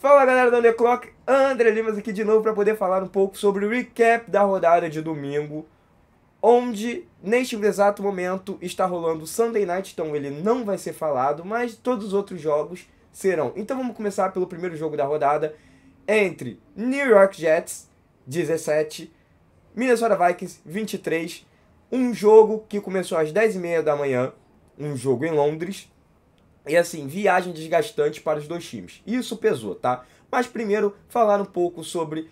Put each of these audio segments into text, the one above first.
Fala galera da The Clock, André Limas aqui de novo para poder falar um pouco sobre o recap da rodada de domingo, onde neste exato momento está rolando Sunday Night, então ele não vai ser falado, mas todos os outros jogos serão. Então vamos começar pelo primeiro jogo da rodada entre New York Jets 17, Minnesota Vikings 23, um jogo que começou às 10h30 da manhã, um jogo em Londres, e assim, viagem desgastante para os dois times. Isso pesou, tá? Mas primeiro, falar um pouco sobre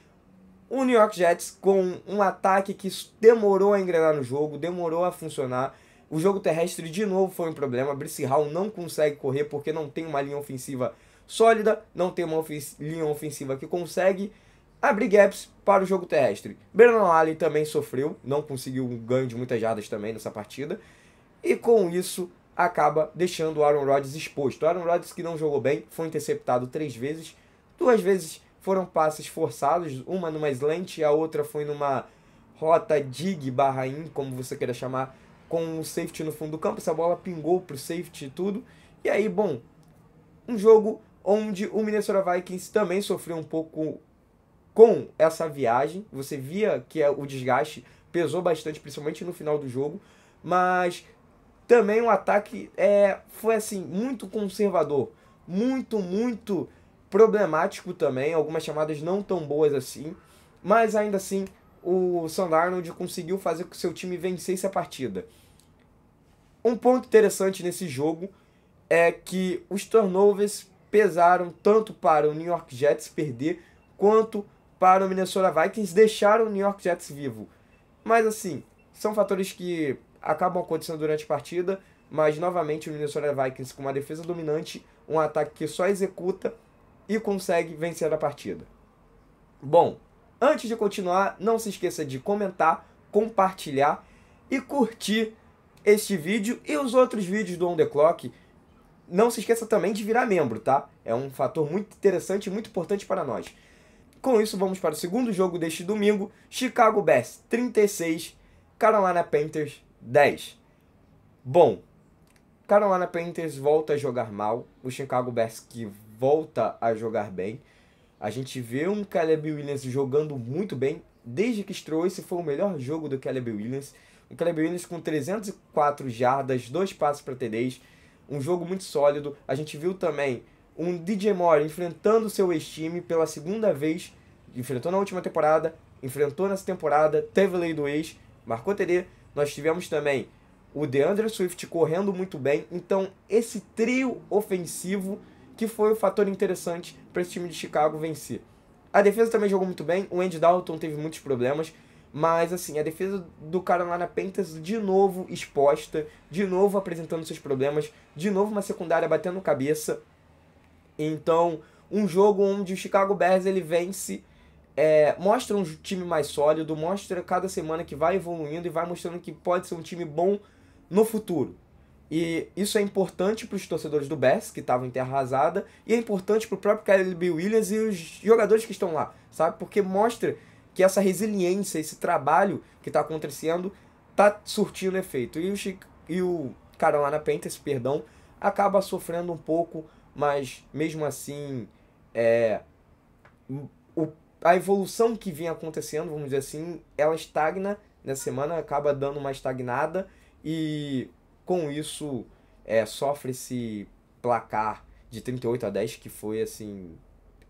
o New York Jets com um ataque que demorou a engrenar no jogo, demorou a funcionar. O jogo terrestre de novo foi um problema. Brice Hall não consegue correr porque não tem uma linha ofensiva sólida, não tem uma ofens linha ofensiva que consegue abrir gaps para o jogo terrestre. Brandon Allen também sofreu, não conseguiu um ganho de muitas jardas também nessa partida. E com isso, acaba deixando o Aaron Rodgers exposto. O Aaron Rodgers que não jogou bem, foi interceptado três vezes, duas vezes foram passes forçados, uma numa slant e a outra foi numa rota dig barra in, como você queira chamar, com o safety no fundo do campo, essa bola pingou pro safety e tudo. E aí, bom, um jogo onde o Minnesota Vikings também sofreu um pouco com essa viagem. Você via que é o desgaste pesou bastante, principalmente no final do jogo, mas também o ataque é, foi assim, muito conservador, muito, muito problemático também, algumas chamadas não tão boas assim, mas ainda assim o Sandarnold conseguiu fazer com que seu time vencesse a partida. Um ponto interessante nesse jogo é que os turnovers pesaram tanto para o New York Jets perder quanto para o Minnesota Vikings deixar o New York Jets vivo. Mas assim, são fatores que acabam acontecendo durante a partida, mas novamente o Minnesota Vikings com uma defesa dominante, um ataque que só executa e consegue vencer a partida. Bom, antes de continuar, não se esqueça de comentar, compartilhar e curtir este vídeo e os outros vídeos do On The Clock. Não se esqueça também de virar membro, tá? É um fator muito interessante e muito importante para nós. Com isso, vamos para o segundo jogo deste domingo, Chicago Bears 36, Carolina Panthers 10. Bom, Carolina Panthers volta a jogar mal, o Chicago Bears que volta a jogar bem. A gente vê um Caleb Williams jogando muito bem, desde que estreou esse foi o melhor jogo do Caleb Williams. O Caleb Williams com 304 jardas, dois passos para TDs, um jogo muito sólido. A gente viu também um DJ Moore enfrentando seu ex-time pela segunda vez, enfrentou na última temporada, enfrentou nessa temporada, teve lei do ex, marcou TD. Nós tivemos também o DeAndre Swift correndo muito bem. Então, esse trio ofensivo que foi o fator interessante para esse time de Chicago vencer. A defesa também jogou muito bem. O Andy Dalton teve muitos problemas. Mas, assim, a defesa do cara lá na Panthers de novo exposta, de novo apresentando seus problemas, de novo uma secundária batendo cabeça. Então, um jogo onde o Chicago Bears ele vence é, mostra um time mais sólido, mostra cada semana que vai evoluindo e vai mostrando que pode ser um time bom no futuro. E isso é importante para os torcedores do Bears, que estavam em terra arrasada, e é importante para o próprio Caleb Williams e os jogadores que estão lá, sabe? Porque mostra que essa resiliência, esse trabalho que está acontecendo, tá surtindo efeito. E o, Chico, e o Carolina Panthers, perdão, acaba sofrendo um pouco, mas mesmo assim, é, o a evolução que vinha acontecendo, vamos dizer assim, ela estagna nessa né, semana, acaba dando uma estagnada e com isso é, sofre esse placar de 38 a 10 que foi assim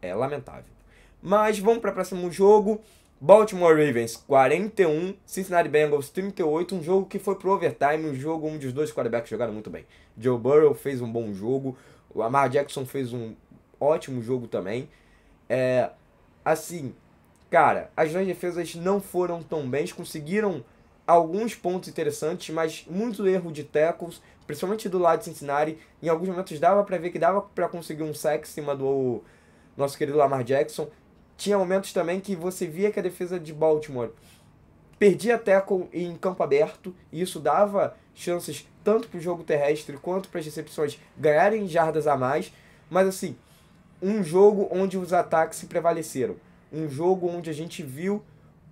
é lamentável. Mas vamos para o próximo jogo. Baltimore Ravens 41, Cincinnati Bengals 38, um jogo que foi pro overtime, um jogo onde os dois quarterbacks jogaram muito bem. Joe Burrow fez um bom jogo, o Lamar Jackson fez um ótimo jogo também. É, assim, cara, as duas defesas não foram tão bem, conseguiram alguns pontos interessantes, mas muito erro de tackles, principalmente do lado de Cincinnati. Em alguns momentos dava para ver que dava para conseguir um sack em cima do nosso querido Lamar Jackson. Tinha momentos também que você via que a defesa de Baltimore perdia tackle em campo aberto, e isso dava chances tanto para o jogo terrestre quanto para as recepções ganharem jardas a mais. Mas assim, um jogo onde os ataques se prevaleceram. Um jogo onde a gente viu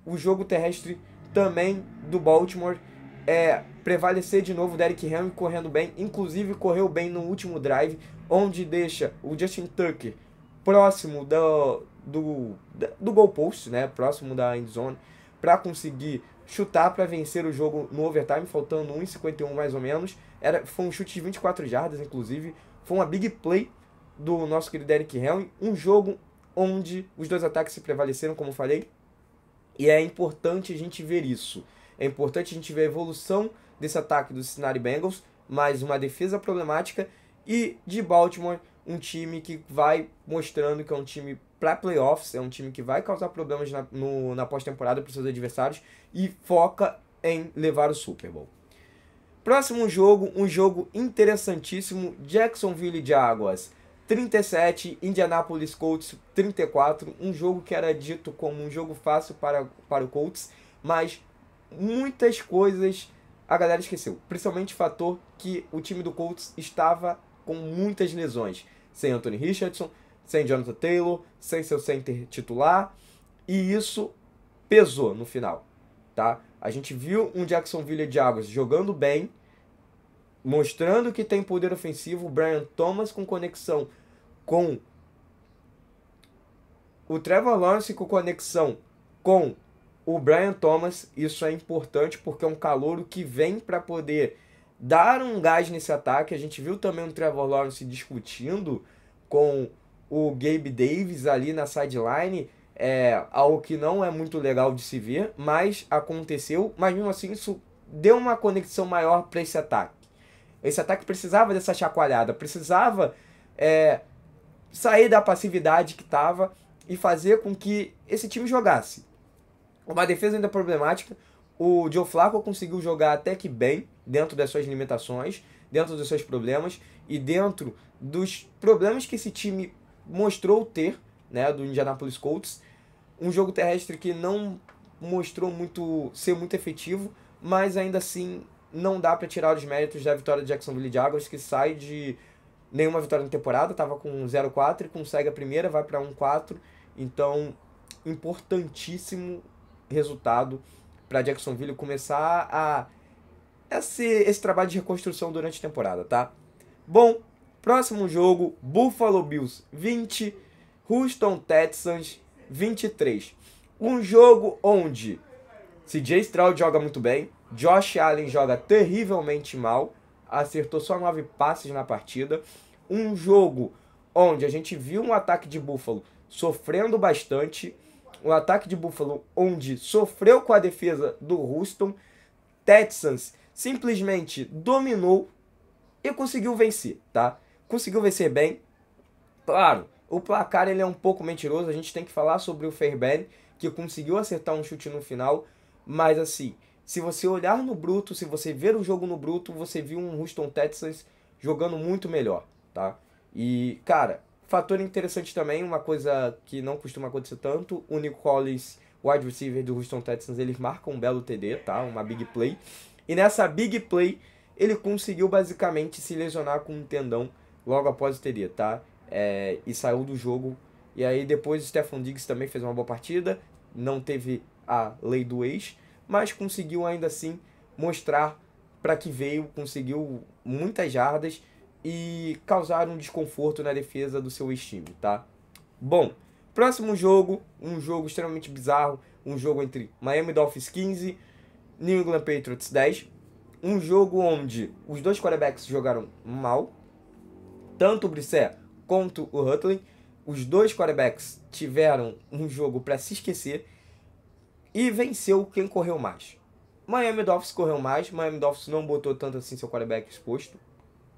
o jogo terrestre também do Baltimore é, prevalecer de novo. Derrick Henry correndo bem, inclusive correu bem no último drive, onde deixa o Justin Tucker próximo do, do, do goalpost, né? próximo da end zone, para conseguir chutar para vencer o jogo no overtime, faltando 1,51 mais ou menos. Era, foi um chute de 24 jardas, inclusive. Foi uma big play do nosso querido Eric Helm, um jogo onde os dois ataques se prevaleceram, como falei, e é importante a gente ver isso. É importante a gente ver a evolução desse ataque do Cincinnati Bengals, mais uma defesa problemática, e de Baltimore, um time que vai mostrando que é um time para playoffs, é um time que vai causar problemas na, no, na pós-temporada para seus adversários e foca em levar o Super Bowl. Próximo jogo, um jogo interessantíssimo, Jacksonville Jaguars 37, Indianapolis Colts 34, um jogo que era dito como um jogo fácil para, para o Colts, mas muitas coisas a galera esqueceu, principalmente o fator que o time do Colts estava com muitas lesões, sem Anthony Richardson, sem Jonathan Taylor, sem seu center titular, e isso pesou no final, tá? A gente viu um Jacksonville Jaguars jogando bem, mostrando que tem poder ofensivo, o Brian Thomas com conexão com o Trevor Lawrence com conexão com o Brian Thomas, isso é importante porque é um calouro que vem para poder dar um gás nesse ataque. A gente viu também o Trevor Lawrence discutindo com o Gabe Davis ali na sideline, é algo que não é muito legal de se ver, mas aconteceu, mas mesmo assim isso deu uma conexão maior para esse ataque. Esse ataque precisava dessa chacoalhada, precisava é, sair da passividade que estava e fazer com que esse time jogasse. Uma defesa ainda problemática. O Joe Flacco conseguiu jogar até que bem, dentro das suas limitações, dentro dos seus problemas e dentro dos problemas que esse time mostrou ter, né, do Indianapolis Colts. Um jogo terrestre que não mostrou muito ser muito efetivo, mas ainda assim não dá para tirar os méritos da vitória de Jacksonville Jaguars, que sai de nenhuma vitória na temporada, estava com 0-4 e consegue a primeira, vai para 1-4. Então, importantíssimo resultado para Jacksonville começar a esse, esse trabalho de reconstrução durante a temporada, tá? Bom, próximo jogo, Buffalo Bills 20, Houston Texans 23. Um jogo onde CJ Stroud joga muito bem, Josh Allen joga terrivelmente mal, acertou só nove passes na partida. Um jogo onde a gente viu um ataque de Buffalo sofrendo bastante, um ataque de Buffalo onde sofreu com a defesa do Houston. Texans simplesmente dominou e conseguiu vencer, tá? Conseguiu vencer bem. Claro, o placar ele é um pouco mentiroso, a gente tem que falar sobre o Fairbairn, que conseguiu acertar um chute no final, mas assim, se você olhar no bruto, se você ver o jogo no bruto, você viu um Houston Texas jogando muito melhor, tá? E, cara, fator interessante também, uma coisa que não costuma acontecer tanto, o Nico Collins, wide receiver do Houston Texans, eles marcam um belo TD, tá? Uma big play. E nessa big play, ele conseguiu basicamente se lesionar com um tendão logo após o TD, tá? É, e saiu do jogo. E aí depois o Stefan Diggs também fez uma boa partida, não teve a lei do ex, mas conseguiu ainda assim mostrar para que veio, conseguiu muitas jardas e causar um desconforto na defesa do seu time, tá? Bom, próximo jogo, um jogo extremamente bizarro, um jogo entre Miami Dolphins 15, New England Patriots 10, um jogo onde os dois quarterbacks jogaram mal, tanto o Brissé quanto o Hutley, os dois quarterbacks tiveram um jogo para se esquecer e venceu quem correu mais. Miami Dolphins correu mais, Miami Dolphins não botou tanto assim seu quarterback exposto.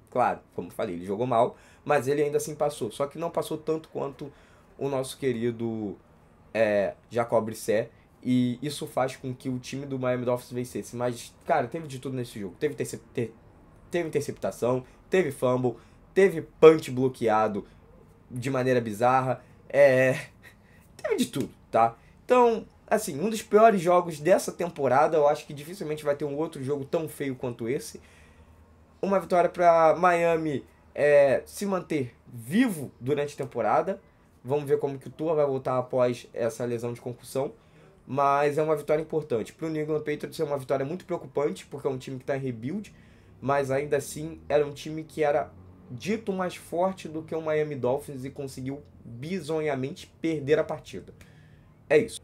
Claro, como falei, ele jogou mal, mas ele ainda assim passou. Só que não passou tanto quanto o nosso querido é, Jacob Brissett. E isso faz com que o time do Miami Dolphins vencesse. Mas, cara, teve de tudo nesse jogo. Teve, intercep te teve interceptação, teve fumble, teve punch bloqueado de maneira bizarra. É. Teve de tudo, tá? Então, assim, um dos piores jogos dessa temporada. Eu acho que dificilmente vai ter um outro jogo tão feio quanto esse. Uma vitória para Miami é, se manter vivo durante a temporada. Vamos ver como que o Tua vai voltar após essa lesão de concussão. Mas é uma vitória importante. Para o New England Patriots é uma vitória muito preocupante, porque é um time que está em rebuild. Mas ainda assim, era um time que era dito mais forte do que o Miami Dolphins e conseguiu bizonhamente perder a partida. É isso.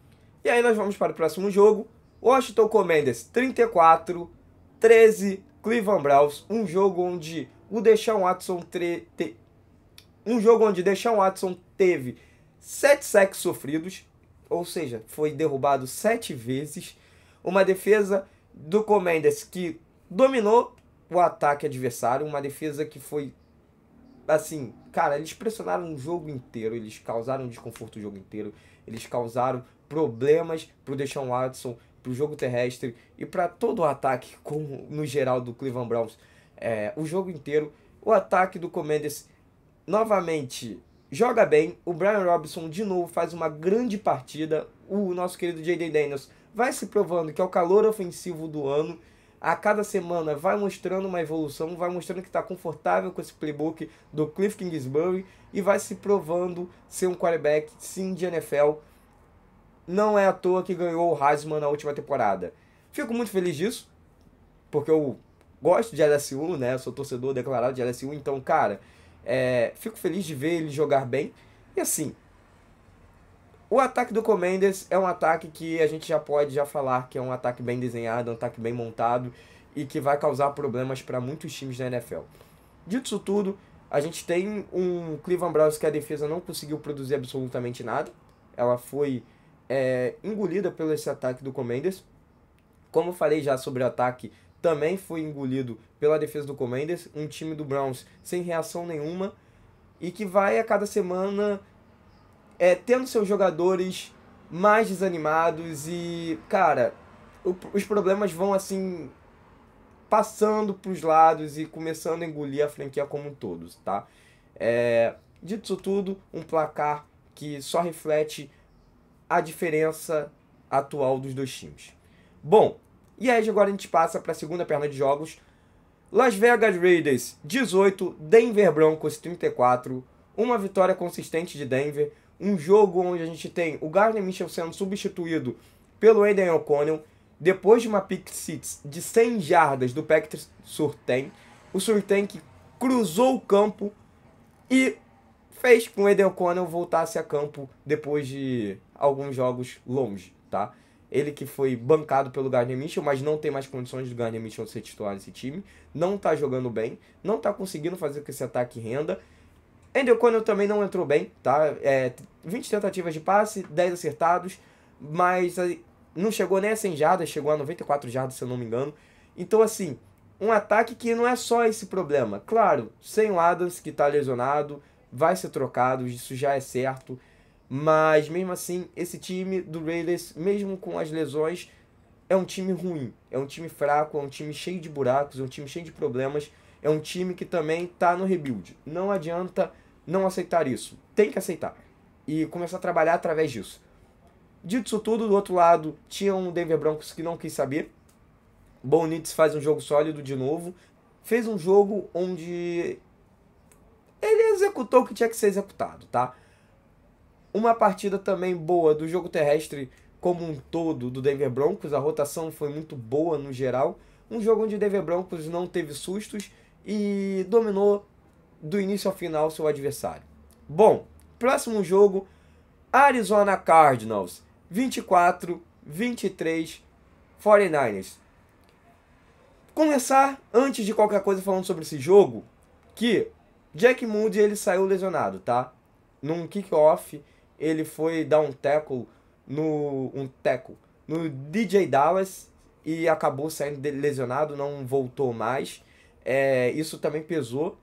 E aí nós vamos para o próximo jogo. Washington Commanders 34, 13 Cleveland Browns, um jogo onde o Deshaun Watson tre... te... um jogo onde Deshaun Watson teve sete sacks sofridos, ou seja, foi derrubado sete vezes. Uma defesa do Commanders que dominou o ataque adversário, uma defesa que foi assim, cara, eles pressionaram o jogo inteiro, eles causaram desconforto o jogo inteiro, eles causaram problemas para o Deshaun Watson, para o jogo terrestre e para todo o ataque como no geral do Cleveland Browns. É, o jogo inteiro, o ataque do Commanders novamente joga bem. O Brian Robinson de novo faz uma grande partida. O nosso querido J.D. Daniels vai se provando que é o calor ofensivo do ano. A cada semana vai mostrando uma evolução, vai mostrando que está confortável com esse playbook do Cliff Kingsbury e vai se provando ser um quarterback sim de NFL não é à toa que ganhou o Heisman na última temporada. Fico muito feliz disso, porque eu gosto de LSU, né? sou torcedor declarado de LSU, então, cara, é, fico feliz de ver ele jogar bem. E assim, o ataque do Commanders é um ataque que a gente já pode já falar que é um ataque bem desenhado, um ataque bem montado e que vai causar problemas para muitos times da NFL. Dito isso tudo, a gente tem um Cleveland Browns que a defesa não conseguiu produzir absolutamente nada. Ela foi é, engolida pelo esse ataque do Commanders. Como falei já sobre o ataque, também foi engolido pela defesa do Commanders, um time do Browns sem reação nenhuma e que vai a cada semana é, tendo seus jogadores mais desanimados e, cara, o, os problemas vão assim passando para os lados e começando a engolir a franquia como um todo, tá? É, dito tudo, um placar que só reflete a diferença atual dos dois times. Bom, e aí agora a gente passa para a segunda perna de jogos. Las Vegas Raiders 18, Denver Broncos 34. Uma vitória consistente de Denver. Um jogo onde a gente tem o Gardner Mitchell sendo substituído pelo Aiden O'Connell. Depois de uma pick six de 100 jardas do Patrick Surtain. O Surtain que cruzou o campo e fez com o Eden O'Connell voltasse a campo depois de alguns jogos longe, tá? Ele que foi bancado pelo Gardner Mitchell, mas não tem mais condições do Gardner Mitchell ser titular nesse time. Não tá jogando bem, não tá conseguindo fazer com que esse ataque renda. Eden O'Connell também não entrou bem, tá? É, 20 tentativas de passe, 10 acertados, mas não chegou nem a 100 jardas, chegou a 94 jardas, se eu não me engano. Então, assim, um ataque que não é só esse problema. Claro, sem o Adams, que tá lesionado, vai ser trocado, isso já é certo. Mas mesmo assim, esse time do Raiders, mesmo com as lesões, é um time ruim, é um time fraco, é um time cheio de buracos, é um time cheio de problemas, é um time que também está no rebuild. Não adianta não aceitar isso. Tem que aceitar e começar a trabalhar através disso. Dito isso tudo, do outro lado, tinha um Denver Broncos que não quis saber. Bonitz faz um jogo sólido de novo. Fez um jogo onde ele executou o que tinha que ser executado, tá? Uma partida também boa do jogo terrestre como um todo do Denver Broncos. A rotação foi muito boa no geral. Um jogo onde o Denver Broncos não teve sustos e dominou do início ao final seu adversário. Bom, próximo jogo, Arizona Cardinals, 24, 23, 49ers. Começar, antes de qualquer coisa, falando sobre esse jogo, que Jack Moody, ele saiu lesionado, tá? Num kickoff, ele foi dar um tackle no um tackle no DJ Dallas e acabou saindo lesionado, não voltou mais. É, isso também pesou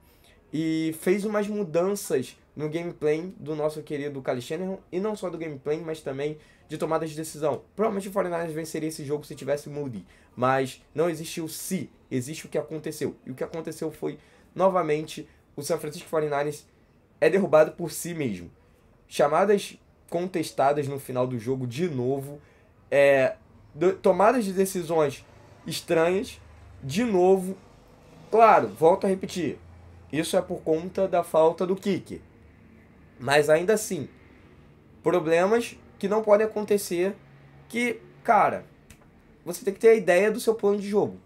e fez umas mudanças no gameplay do nosso querido Kyle e não só do gameplay, mas também de tomadas de decisão. Provavelmente o 49 venceria esse jogo se tivesse Moody, mas não existe o se, existe o que aconteceu. E o que aconteceu foi, novamente, o San Francisco 49ers é derrubado por si mesmo. Chamadas contestadas no final do jogo de novo, é, do, tomadas de decisões estranhas de novo. Claro, volto a repetir, isso é por conta da falta do kick. Mas ainda assim, problemas que não podem acontecer que, cara, você tem que ter a ideia do seu plano de jogo.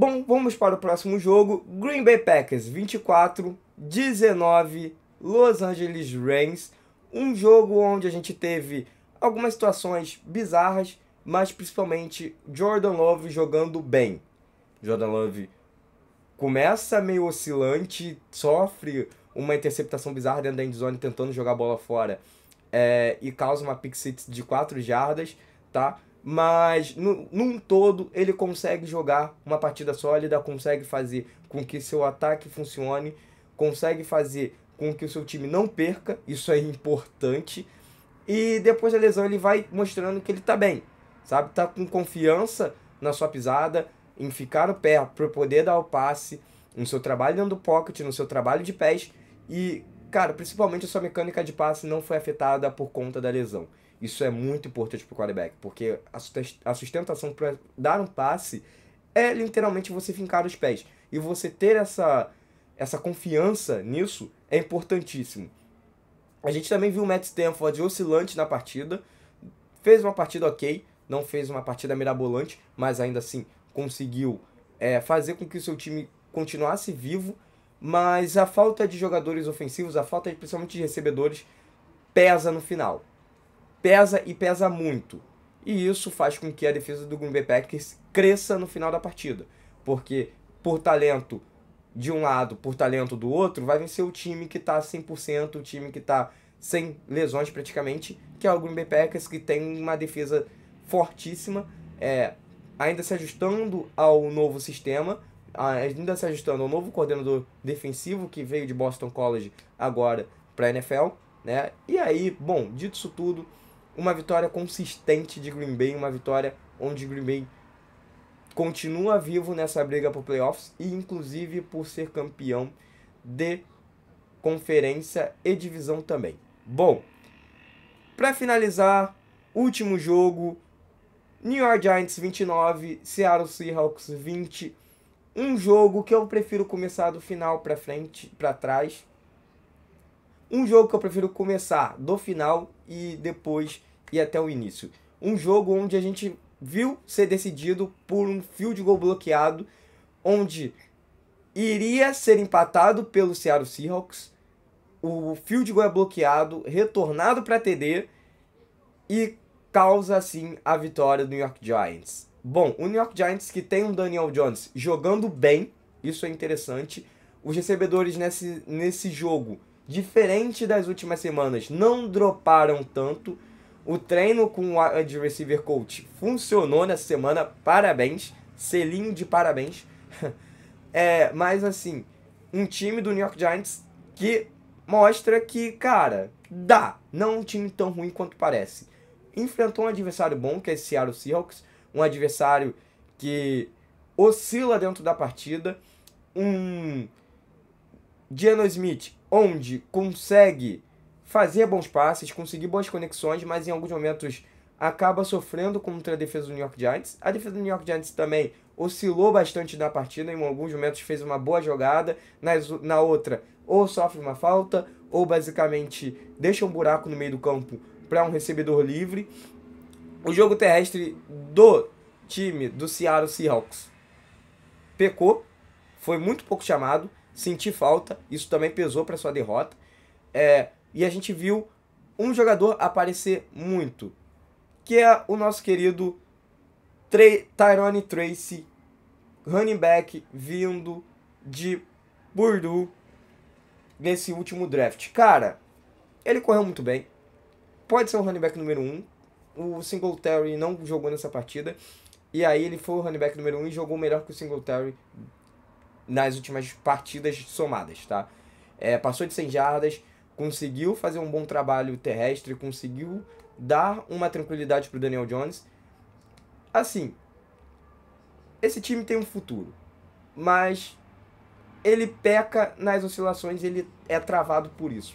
Bom, vamos para o próximo jogo. Green Bay Packers 24, 19, Los Angeles Rams. Um jogo onde a gente teve algumas situações bizarras, mas principalmente Jordan Love jogando bem. Jordan Love começa meio oscilante, sofre uma interceptação bizarra dentro da endzone tentando jogar a bola fora é, e causa uma pick six de 4 jardas, tá? mas no, num todo ele consegue jogar uma partida sólida, consegue fazer com que seu ataque funcione, consegue fazer com que o seu time não perca, isso é importante. E depois da lesão ele vai mostrando que ele tá bem, sabe? Tá com confiança na sua pisada, em ficar o pé para poder dar o passe, no seu trabalho dentro do pocket, no seu trabalho de pés e, cara, principalmente a sua mecânica de passe não foi afetada por conta da lesão. Isso é muito importante pro quarterback, porque a sustentação para dar um passe é literalmente você fincar os pés. E você ter essa, essa confiança nisso é importantíssimo. A gente também viu o Matt Stanford oscilante na partida, fez uma partida ok, não fez uma partida mirabolante, mas ainda assim conseguiu é, fazer com que o seu time continuasse vivo, mas a falta de jogadores ofensivos, a falta de, principalmente de recebedores, pesa no final pesa e pesa muito. E isso faz com que a defesa do Green Bay Packers cresça no final da partida, porque por talento de um lado, por talento do outro, vai vencer o time que está 100%, o time que está sem lesões praticamente, que é o Green Bay Packers, que tem uma defesa fortíssima, é, ainda se ajustando ao novo sistema, ainda se ajustando ao novo coordenador defensivo que veio de Boston College agora para a NFL, né? E aí, bom, dito isso tudo, uma vitória consistente de Green Bay, uma vitória onde Green Bay continua vivo nessa briga por playoffs e inclusive por ser campeão de conferência e divisão também. Bom, para finalizar, último jogo, New York Giants 29, Seattle Seahawks 20. Um jogo que eu prefiro começar do final para frente, para trás. Um jogo que eu prefiro começar do final e depois ir até o início. Um jogo onde a gente viu ser decidido por um field goal bloqueado, onde iria ser empatado pelo Seattle Seahawks, o field goal é bloqueado, retornado para TD e causa assim a vitória do New York Giants. Bom, o New York Giants que tem um Daniel Jones jogando bem, isso é interessante. Os recebedores nesse, nesse jogo diferente das últimas semanas, não droparam tanto. O treino com o wide receiver coach funcionou nessa semana, parabéns, selinho de parabéns. é, mas assim, um time do New York Giants que mostra que, cara, dá, não um time tão ruim quanto parece. Enfrentou um adversário bom, que é esse Seattle Seahawks, um adversário que oscila dentro da partida, um Diano Smith, onde consegue fazer bons passes, conseguir boas conexões, mas em alguns momentos acaba sofrendo contra a defesa do New York Giants. A defesa do New York Giants também oscilou bastante na partida, em alguns momentos fez uma boa jogada, nas, na outra ou sofre uma falta, ou basicamente deixa um buraco no meio do campo para um recebedor livre. O jogo terrestre do time do Seattle Seahawks pecou, foi muito pouco chamado, sentir falta, isso também pesou para sua derrota. É, e a gente viu um jogador aparecer muito, que é o nosso querido Tre Tyrone Tracy, running back vindo de Purdue nesse último draft. Cara, ele correu muito bem. Pode ser o running back número 1. Um. O Singletary não jogou nessa partida. E aí ele foi o running back número 1 um e jogou melhor que o Singletary nas últimas partidas somadas, tá? É, passou de 100 jardas, conseguiu fazer um bom trabalho terrestre, conseguiu dar uma tranquilidade para o Daniel Jones. Assim, esse time tem um futuro, mas ele peca nas oscilações, ele é travado por isso.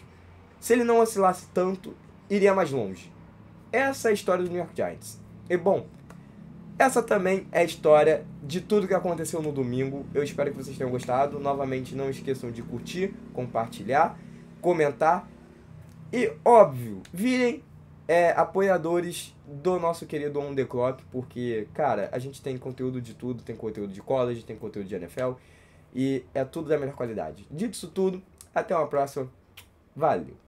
Se ele não oscilasse tanto, iria mais longe. Essa é a história do New York Giants. E bom, essa também é a história de tudo que aconteceu no domingo. Eu espero que vocês tenham gostado. Novamente, não esqueçam de curtir, compartilhar, comentar e, óbvio, virem é, apoiadores do nosso querido On The Clock, porque, cara, a gente tem conteúdo de tudo, tem conteúdo de college, tem conteúdo de NFL e é tudo da melhor qualidade. Dito isso tudo, até uma próxima. Valeu!